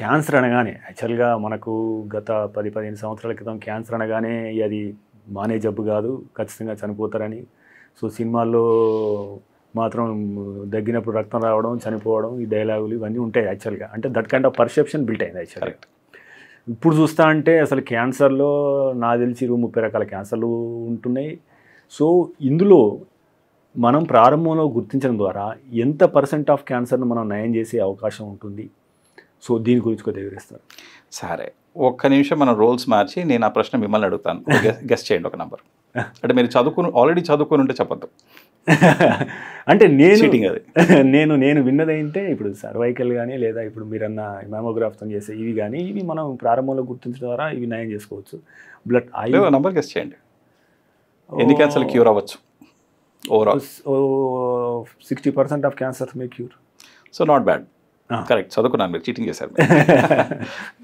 Cancer అనగానే యాక్చువల్గా మనకు గత పది పదిహేను సంవత్సరాల క్రితం క్యాన్సర్ అనగానే అది మానే జబ్బు కాదు ఖచ్చితంగా చనిపోతారని సో సినిమాల్లో మాత్రం దగ్గినప్పుడు రక్తం రావడం చనిపోవడం ఈ డైలాగులు ఇవన్నీ ఉంటాయి యాక్చువల్గా అంటే that kind of perception built అయింది యాక్చువల్గా ఇప్పుడు చూస్తా అంటే అసలు క్యాన్సర్లో నా తెలిసి ముప్పై రకాల క్యాన్సర్లు ఉంటున్నాయి సో ఇందులో మనం ప్రారంభంలో గుర్తించడం ద్వారా ఎంత పర్సెంట్ ఆఫ్ క్యాన్సర్ను మనం నయం చేసే అవకాశం ఉంటుంది సో దీని గురించి కొద్దిగా వివరిస్తారు సరే ఒక్క నిమిషం మన రోల్స్ మార్చి నేను ఆ ప్రశ్న మిమ్మల్ని అడుగుతాను గెస్ట్ చేయండి ఒక నంబర్ అంటే మీరు చదువుకుని ఆల్రెడీ చదువుకుని ఉంటే చెప్పద్దు అంటే నేను అది నేను నేను విన్నదైతే ఇప్పుడు సర్వైకల్ కానీ లేదా ఇప్పుడు అన్న మ్యామోగ్రాఫ్తో చేసే ఇవి కానీ ఇవి మనం ప్రారంభంలో గుర్తించడం ద్వారా ఇవి నయం చేసుకోవచ్చు బ్లడ్ ఐ నంబర్ గెస్ట్ చేయండి ఎన్ని క్యాన్సర్ క్యూర్ అవ్వచ్చు overall sixty percent of cancer may cure so not bad correct చదువుకున్నాను మీరు చీటింగ్ చేశారు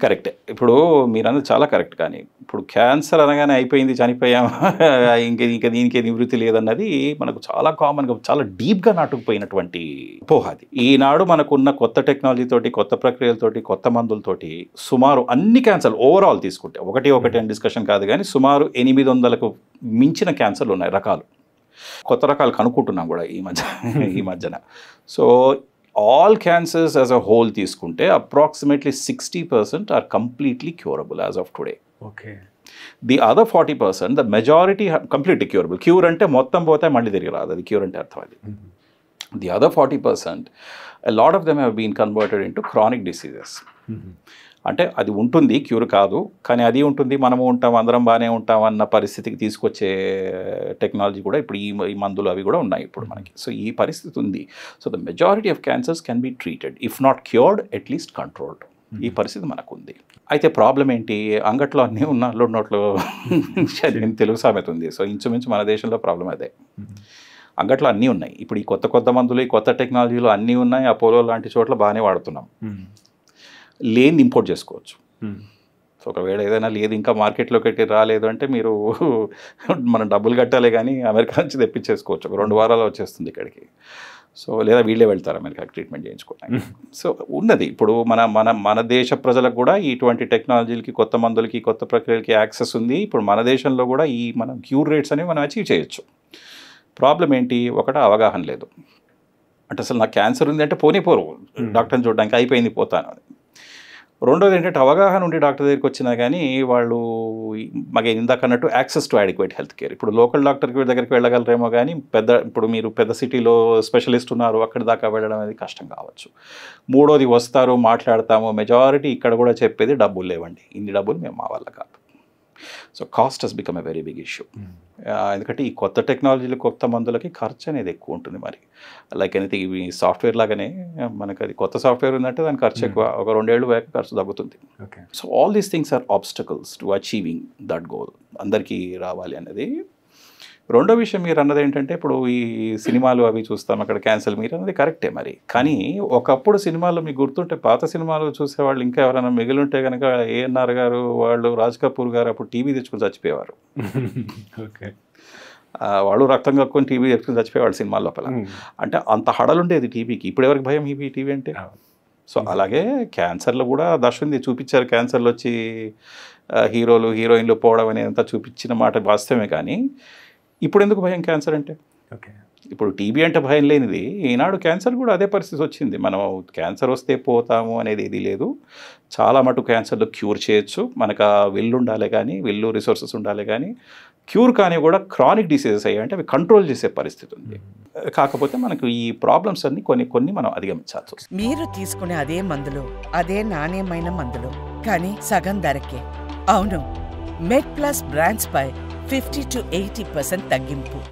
కరెక్ట్ ఇప్పుడు మీరన్నది చాలా కరెక్ట్ కానీ ఇప్పుడు క్యాన్సర్ అనగానే అయిపోయింది చనిపోయాము ఇంక ఇంకా దీనికి నివృత్తి లేదన్నది మనకు చాలా కామన్గా చాలా డీప్గా నాటుకుపోయినటువంటి పోహాది ఈనాడు మనకున్న కొత్త టెక్నాలజీతోటి కొత్త ప్రక్రియలతోటి కొత్త మందులతోటి సుమారు అన్ని క్యాన్సర్ ఓవరాల్ తీసుకుంటే ఒకటి ఒకటి అని డిస్కషన్ కాదు కానీ సుమారు ఎనిమిది వందలకు మించిన క్యాన్సర్లు ఉన్నాయి రకాలు కొత్త రకాలు కనుక్కుంటున్నాం కూడా ఈ మధ్య ఈ మధ్యన so all cancers as a whole తీసుకుంటే approximately sixty percent are completely curable as of today okay the other forty percent the majority completely curable cure అంటే మొత్తం పోతే మళ్ళీ తిరిగి రాదు అది క్యూర్ అంటే అర్థం అది the other forty percent lot of them been converted in into chronic diseases అంటే అది ఉంటుంది క్యూర్ కాదు కానీ అది ఉంటుంది మనము ఉంటాం అందరం బాగానే ఉంటాం అన్న పరిస్థితికి తీసుకొచ్చే టెక్నాలజీ కూడా ఇప్పుడు ఈ మందులు అవి కూడా ఉన్నాయి ఇప్పుడు మనకి సో ఈ పరిస్థితి ఉంది so the majority of cancers can be treated if not cured at least controlled ఈ పరిస్థితి మనకు ఉంది అయితే ప్రాబ్లం ఏంటి అంగట్లో అన్నీ ఉన్న అల్లుడు చదివిన తెలుగు సామెత ఉంది సో ఇంచుమించు మన దేశంలో ప్రాబ్లం అదే అంగట్లో అన్నీ ఉన్నాయి ఇప్పుడు ఈ కొత్త కొత్త మందులు ఈ కొత్త టెక్నాలజీలు అన్నీ ఉన్నాయి అపోలో లాంటి చోట్ల బాగానే వాడుతున్నాం లేని ఇంపోర్ట్ చేసుకోవచ్చు సో ఒకవేళ ఏదైనా లేదు ఇంకా మార్కెట్లోకి రాలేదు అంటే మీరు మనం డబ్బులు కట్టాలి కానీ అమెరికా నుంచి తెప్పించేసుకోవచ్చు ఒక రెండు వారాలు వచ్చేస్తుంది ఇక్కడికి సో లేదా వీళ్ళే వెళ్తారు అమెరికా ట్రీట్మెంట్ చేయించుకోవడానికి సో ఉన్నది ఇప్పుడు మన మన మన దేశ ప్రజలకు కూడా ఇటువంటి టెక్నాలజీలకి కొత్త మందులకి కొత్త ప్రక్రియలకి యాక్సెస్ ఉంది ఇప్పుడు మన దేశంలో కూడా ఈ మనం క్యూర్ రేట్స్ అనేవి మనం అచీవ్ చేయొచ్చు ప్రాబ్లం ఏంటి ఒకట అవగాహన లేదు అంటే అసలు నాకు క్యాన్సర్ ఉంది అంటే పోనీ పోరు డాక్టర్ని చూడడానికి అయిపోయింది పోతాను రెండోది ఏంటంటే అవగాహన ఉండి డాక్టర్ దగ్గరికి వచ్చినా కానీ వాళ్ళు మాకు ఇందాక అన్నట్టు access to adequate health care ఇప్పుడు లోకల్ డాక్టర్ దగ్గరికి వెళ్ళగలరేమో కానీ పెద్ద ఇప్పుడు మీరు పెద్ద సిటీలో స్పెషలిస్ట్ ఉన్నారు అక్కడి దాకా వెళ్ళడం అనేది కష్టం కావచ్చు మూడోది వస్తారు మాట్లాడతాము మెజారిటీ ఇక్కడ కూడా చెప్పేది డబ్బులు లేవండి ఇన్ని డబ్బులు మేము మా వల్ల కాదు so cost has become a very big issue ఎందుకంటే ఈ కొత్త టెక్నాలజీలు కొత్త మందులకి ఖర్చు అనేది ఎక్కువ ఉంటుంది మరి లైక్ ఎనీథింగ్ ఇవి సాఫ్ట్వేర్ లాగానే మనకి అది కొత్త సాఫ్ట్వేర్ ఉందంటే దాని ఖర్చు hmm. ఎక్కువ ఒక రెండేళ్ళు వేక ఖర్చు తగ్గుతుంది so all these things are obstacles to achieving that goal అందరికీ రావాలి అనేది రెండో విషయం మీరు అన్నది ఏంటంటే ఇప్పుడు ఈ సినిమాలు అవి చూస్తాం అక్కడ క్యాన్సిల్ మీరు అన్నది కరెక్టే మరి కానీ ఒకప్పుడు సినిమాలు మీకు గుర్తుంటే పాత సినిమాలు చూసేవాళ్ళు ఇంకా ఎవరైనా మిగిలింటే కనుక ఏఎన్ఆర్ గారు వాళ్ళు రాజ్ కపూర్ గారు అప్పుడు టీవీ తెచ్చుకుని చచ్చిపోయేవారు ఓకే వాళ్ళు రక్తం కక్కుని టీవీ తెచ్చుకుని చచ్చిపోయేవాళ్ళు సినిమాల లోపల అంటే అంత హడలుండేది టీవీకి ఇప్పుడు ఎవరికి భయం ఇవి టీవీ అంటే సో అలాగే క్యాన్సర్లో కూడా దశ చూపించారు క్యాన్సర్లు వచ్చి హీరోలు హీరోయిన్లు పోవడం అనేది అంతా చూపించిన మాట వాస్తవమే కానీ ఇప్పుడు ఎందుకు భయం క్యాన్సర్ అంటే ఓకే ఇప్పుడు టీబీ అంటే భయం లేనిది ఈనాడు క్యాన్సర్ కూడా అదే పరిస్థితి వచ్చింది మనం క్యాన్సర్ వస్తే పోతాము అనేది ఏది లేదు చాలా మటు క్యాన్సర్లు క్యూర్ చేయొచ్చు మనకు ఆ విల్లు ఉండాలి కానీ విల్లు రిసోర్సెస్ ఉండాలి కానీ క్యూర్ కానీ కూడా క్రానిక్ డిసీజెస్ అయ్యాయి అంటే అవి కంట్రోల్ చేసే పరిస్థితి ఉంది కాకపోతే మనకు ఈ ప్రాబ్లమ్స్ అన్ని కొన్ని కొన్ని మనం అధిగమించాల్సి మీరు తీసుకునే అదే మందులు అదే నాణ్యమైన మందులు కానీ సగం ధరకే అవును మెడ్ ప్లస్ బ్రాండ్స్ పై ఫిఫ్టీ టు ఎయిటీ పర్సెంట్ తగ్గింపు